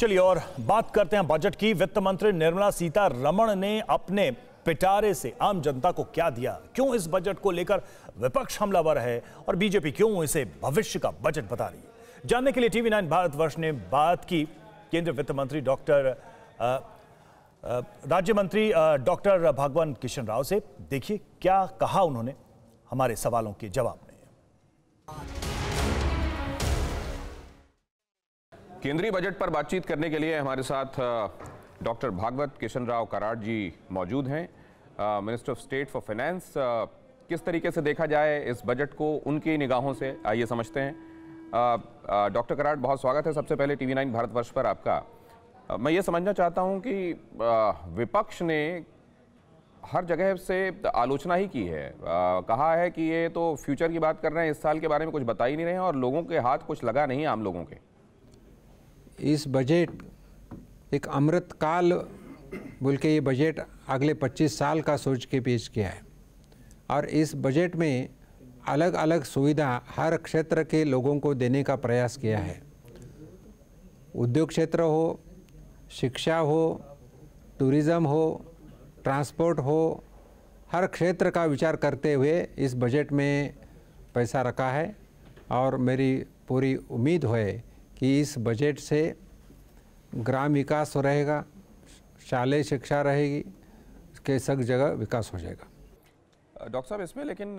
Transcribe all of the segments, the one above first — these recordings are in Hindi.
चलिए और बात करते हैं बजट की वित्त मंत्री निर्मला सीतारमण ने अपने पिटारे से आम जनता को क्या दिया क्यों इस बजट को लेकर विपक्ष हमलावर है और बीजेपी क्यों इसे भविष्य का बजट बता रही है जानने के लिए टीवी नाइन भारतवर्ष ने बात की केंद्रीय वित्त मंत्री डॉक्टर राज्य मंत्री डॉक्टर भगवान किशन राव से देखिए क्या कहा उन्होंने हमारे सवालों के जवाब में केंद्रीय बजट पर बातचीत करने के लिए हमारे साथ डॉक्टर भागवत किशन राव कराड़ जी मौजूद हैं minister of state for finance किस तरीके से देखा जाए इस बजट को उनकी निगाहों से आइए समझते हैं डॉक्टर कराड़ बहुत स्वागत है सबसे पहले टीवी नाइन भारतवर्ष पर आपका आ, मैं ये समझना चाहता हूँ कि आ, विपक्ष ने हर जगह से आलोचना ही की है आ, कहा है कि ये तो फ्यूचर की बात कर रहे हैं इस साल के बारे में कुछ बता ही नहीं रहे हैं और लोगों के हाथ कुछ लगा नहीं आम लोगों के इस बजट एक अमृत काल बोल के ये बजट अगले 25 साल का सोच के पेश किया है और इस बजट में अलग अलग सुविधा हर क्षेत्र के लोगों को देने का प्रयास किया है उद्योग क्षेत्र हो शिक्षा हो टूरिज़्म हो ट्रांसपोर्ट हो हर क्षेत्र का विचार करते हुए इस बजट में पैसा रखा है और मेरी पूरी उम्मीद है कि इस बजट से ग्राम विकास तो रहेगा शालेय शिक्षा रहेगी के सब जगह विकास हो जाएगा डॉक्टर साहब इसमें लेकिन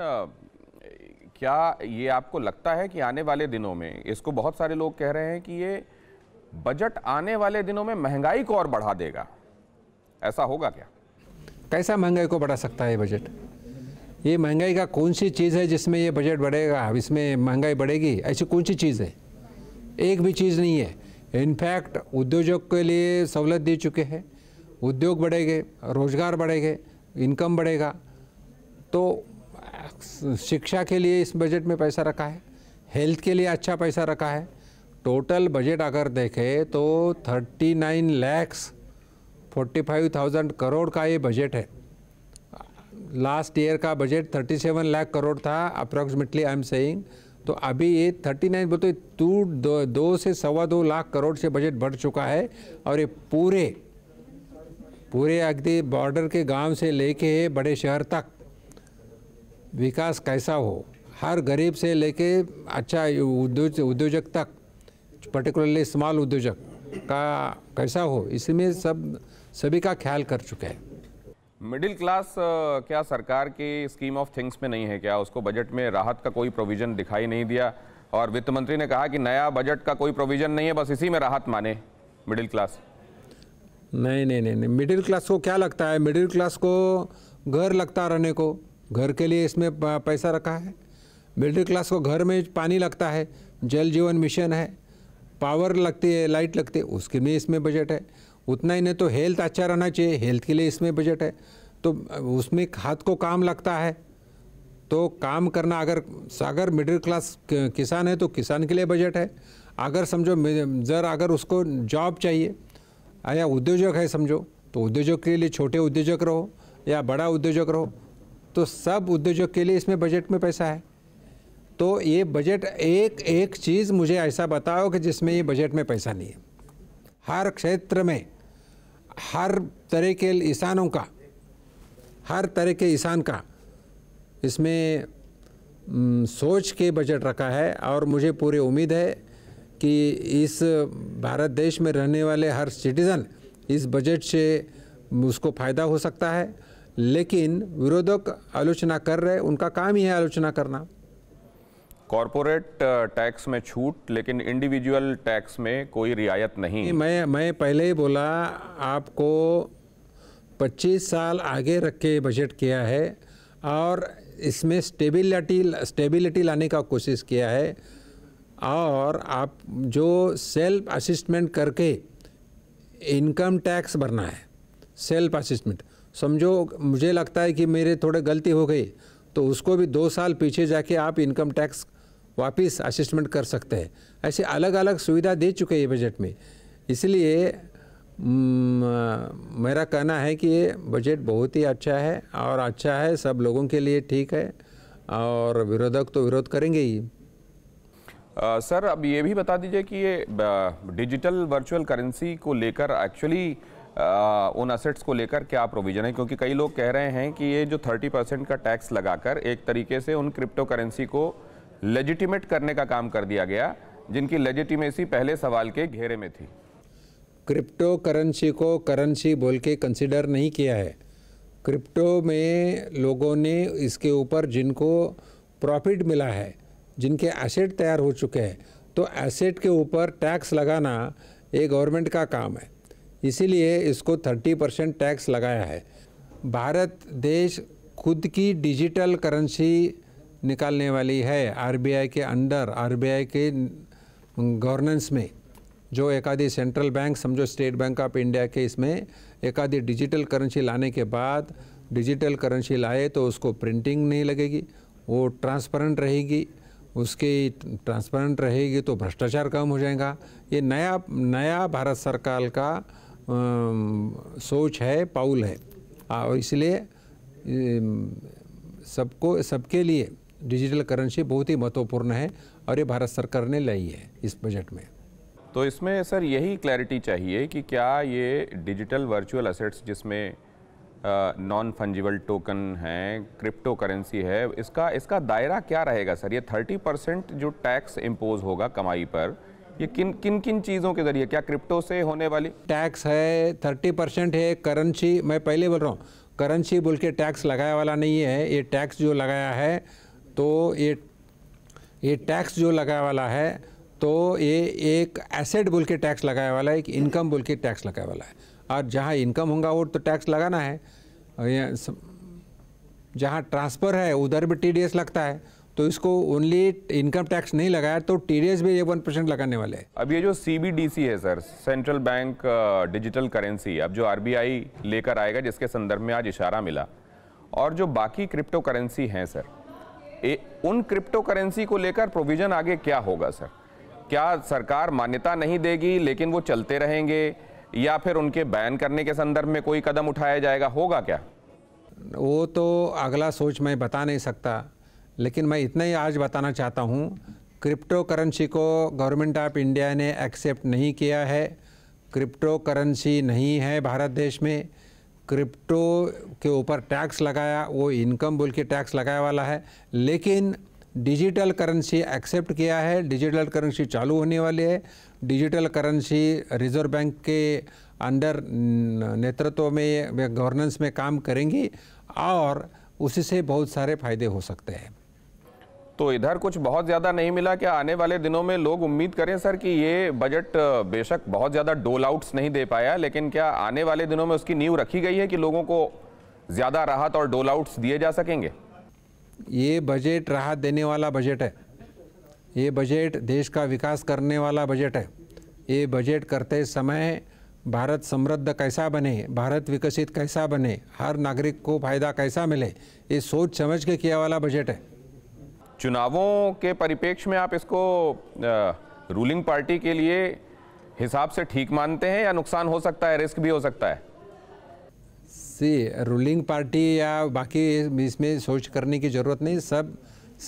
क्या ये आपको लगता है कि आने वाले दिनों में इसको बहुत सारे लोग कह रहे हैं कि ये बजट आने वाले दिनों में महंगाई को और बढ़ा देगा ऐसा होगा क्या कैसा महंगाई को बढ़ा सकता है ये बजट ये महंगाई का कौन सी चीज़ है जिसमें ये बजट बढ़ेगा इसमें महंगाई बढ़ेगी ऐसी कौन सी चीज़ है एक भी चीज़ नहीं है इनफैक्ट उद्योजक के लिए सहूलत दे चुके हैं उद्योग बढ़ेंगे रोज़गार बढ़ेंगे इनकम बढ़ेगा तो शिक्षा के लिए इस बजट में पैसा रखा है हेल्थ के लिए अच्छा पैसा रखा है टोटल बजट अगर देखें तो 39 लैक्स फोर्टी करोड़ का ये बजट है लास्ट ईयर का बजट 37 लाख करोड़ था अप्रॉक्सीमेटली आई एम सेइंग तो अभी ये थर्टी नाइन बोलते टू दो, दो से सवा दो लाख करोड़ से बजट बढ़ चुका है और ये पूरे पूरे अगदी बॉर्डर के गांव से लेके बड़े शहर तक विकास कैसा हो हर गरीब से लेके अच्छा उद्योज उद्योजक तक पर्टिकुलरली स्मॉल उद्योजक का कैसा हो इसमें सब सभी का ख्याल कर चुके हैं मिडिल क्लास क्या सरकार की स्कीम ऑफ थिंग्स में नहीं है क्या उसको बजट में राहत का कोई प्रोविजन दिखाई नहीं दिया और वित्त मंत्री ने कहा कि नया बजट का कोई प्रोविजन नहीं है बस इसी में राहत माने मिडिल क्लास नहीं नहीं नहीं नहीं मिडिल क्लास को क्या लगता है मिडिल क्लास को घर लगता रहने को घर के लिए इसमें पैसा रखा है मिडिल क्लास को घर में पानी लगता है जल जीवन मिशन है पावर लगती है लाइट लगती है उसके लिए इसमें बजट है उतना ही नहीं तो हेल्थ अच्छा रहना चाहिए हेल्थ के लिए इसमें बजट है तो उसमें हाथ को काम लगता है तो काम करना अगर अगर मिडिल क्लास किसान है तो किसान के लिए बजट है अगर समझो जर अगर उसको जॉब चाहिए या उद्योजक है समझो तो उद्योजक के लिए छोटे उद्योजक रहो या बड़ा उद्योजक रहो तो सब उद्योजक के लिए इसमें बजट में पैसा है तो ये बजट एक एक चीज़ मुझे ऐसा बताओ कि जिसमें ये बजट में पैसा नहीं है हर क्षेत्र में हर तरह के इंसानों का हर तरह के इंसान का इसमें सोच के बजट रखा है और मुझे पूरी उम्मीद है कि इस भारत देश में रहने वाले हर सिटीज़न इस बजट से उसको फ़ायदा हो सकता है लेकिन विरोधक आलोचना कर रहे उनका काम ही है आलोचना करना कॉरपोरेट टैक्स में छूट लेकिन इंडिविजुअल टैक्स में कोई रियायत नहीं मैं मैं पहले ही बोला आपको 25 साल आगे रख के बजट किया है और इसमें स्टेबिलिटी स्टेबिलिटी लाने का कोशिश किया है और आप जो सेल्फ असिस्टमेंट करके इनकम टैक्स भरना है सेल्फ असिस्टमेंट समझो मुझे लगता है कि मेरे थोड़े गलती हो गई तो उसको भी दो साल पीछे जाके आप इनकम टैक्स वापस असिस्टमेंट कर सकते हैं ऐसे अलग अलग सुविधा दे चुके हैं ये बजट में इसलिए मेरा कहना है कि ये बजट बहुत ही अच्छा है और अच्छा है सब लोगों के लिए ठीक है और विरोधक तो विरोध करेंगे ही आ, सर अब ये भी बता दीजिए कि ये डिजिटल वर्चुअल करेंसी को लेकर एक्चुअली उन असेट्स को लेकर क्या प्रोविज़न है क्योंकि कई लोग कह रहे हैं कि ये जो 30 परसेंट का टैक्स लगाकर एक तरीके से उन क्रिप्टो करेंसी को लेजिटिमेट करने का काम कर दिया गया जिनकी लेजिटिमेसी पहले सवाल के घेरे में थी क्रिप्टो करेंसी को करेंसी बोल के कंसिडर नहीं किया है क्रिप्टो में लोगों ने इसके ऊपर जिनको प्रॉफिट मिला है जिनके एसेट तैयार हो चुके हैं तो एसेट के ऊपर टैक्स लगाना ये गवर्नमेंट का काम है इसीलिए इसको 30 परसेंट टैक्स लगाया है भारत देश खुद की डिजिटल करेंसी निकालने वाली है आरबीआई के अंडर आरबीआई के गवर्नेंस में जो एक आधी सेंट्रल बैंक समझो स्टेट बैंक ऑफ इंडिया के इसमें एक आधी डिजिटल करेंसी लाने के बाद डिजिटल करेंसी लाए तो उसको प्रिंटिंग नहीं लगेगी वो ट्रांसपेरेंट रहेगी उसकी ट्रांसपेरेंट रहेगी तो भ्रष्टाचार कम हो जाएगा ये नया नया भारत सरकार का आ, सोच है पाउल है और इसलिए सबको सबके लिए डिजिटल करेंसी बहुत ही महत्वपूर्ण है और ये भारत सरकार ने लाई है इस बजट में तो इसमें सर यही क्लैरिटी चाहिए कि क्या ये डिजिटल वर्चुअल असेट्स जिसमें नॉन फंजिबल टोकन हैं क्रिप्टो करेंसी है इसका इसका दायरा क्या रहेगा सर ये थर्टी परसेंट जो टैक्स इम्पोज होगा कमाई पर ये किन किन किन चीज़ों के जरिए क्या क्रिप्टो से होने वाली टैक्स है थर्टी परसेंट है करेंसी मैं पहले बोल रहा हूँ करेंसी बोल के टैक्स लगाया वाला नहीं है ये टैक्स जो लगाया है तो ये ये टैक्स जो लगाया वाला है तो ये एक एसेट बोल के टैक्स लगाया वाला है एक इनकम बोल के टैक्स लगाया वाला है और जहाँ इनकम होगा वो तो टैक्स लगाना है जहाँ ट्रांसफ़र है उधर भी टी लगता है तो इसको ओनली इनकम टैक्स नहीं लगाया तो टी डी भी ये वन परसेंट लगाने वाले हैं अब ये जो सी है sir central bank digital currency अब जो आर लेकर आएगा जिसके संदर्भ में आज इशारा मिला और जो बाकी क्रिप्टो करेंसी हैं सर ए, उन क्रिप्टो करेंसी को लेकर प्रोविजन आगे क्या होगा सर क्या सरकार मान्यता नहीं देगी लेकिन वो चलते रहेंगे या फिर उनके बैन करने के संदर्भ में कोई कदम उठाया जाएगा होगा क्या वो तो अगला सोच मैं बता नहीं सकता लेकिन मैं इतना ही आज बताना चाहता हूँ क्रिप्टो करेंसी को गवर्नमेंट ऑफ इंडिया ने एक्सेप्ट नहीं किया है क्रिप्टो करेंसी नहीं है भारत देश में क्रिप्टो के ऊपर टैक्स लगाया वो इनकम बोल के टैक्स लगाया वाला है लेकिन डिजिटल करेंसी एक्सेप्ट किया है डिजिटल करेंसी चालू होने वाली है डिजिटल करेंसी रिजर्व बैंक के अंडर नेतृत्व में गवर्नेंस में काम करेंगी और उससे बहुत सारे फायदे हो सकते हैं तो इधर कुछ बहुत ज़्यादा नहीं मिला क्या आने वाले दिनों में लोग उम्मीद करें सर कि ये बजट बेशक बहुत ज़्यादा डोल आउट्स नहीं दे पाया लेकिन क्या आने वाले दिनों में उसकी नींव रखी गई है कि लोगों को ज़्यादा राहत और डोल आउट्स दिए जा सकेंगे ये बजट राहत देने वाला बजट है ये बजट देश का विकास करने वाला बजट है ये बजट करते समय भारत समृद्ध कैसा बने भारत विकसित कैसा बने हर नागरिक को फायदा कैसा मिले ये सोच समझ के किया वाला बजट है चुनावों के परिपेक्ष में आप इसको रूलिंग पार्टी के लिए हिसाब से ठीक मानते हैं या नुकसान हो सकता है रिस्क भी हो सकता है सी रूलिंग पार्टी या बाकी इसमें सोच करने की ज़रूरत नहीं सब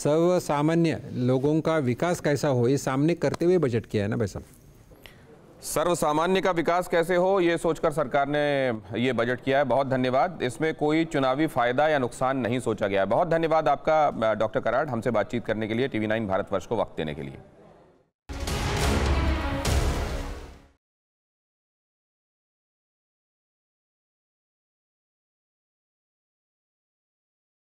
सर्व सामान्य लोगों का विकास कैसा हो ये सामने करते हुए बजट किया है ना भाई साहब सर्वसामान्य का विकास कैसे हो ये सोचकर सरकार ने ये बजट किया है बहुत धन्यवाद इसमें कोई चुनावी फायदा या नुकसान नहीं सोचा गया है बहुत धन्यवाद आपका डॉक्टर कराड हमसे बातचीत करने के लिए टीवी नाइन भारतवर्ष को वक्त देने के लिए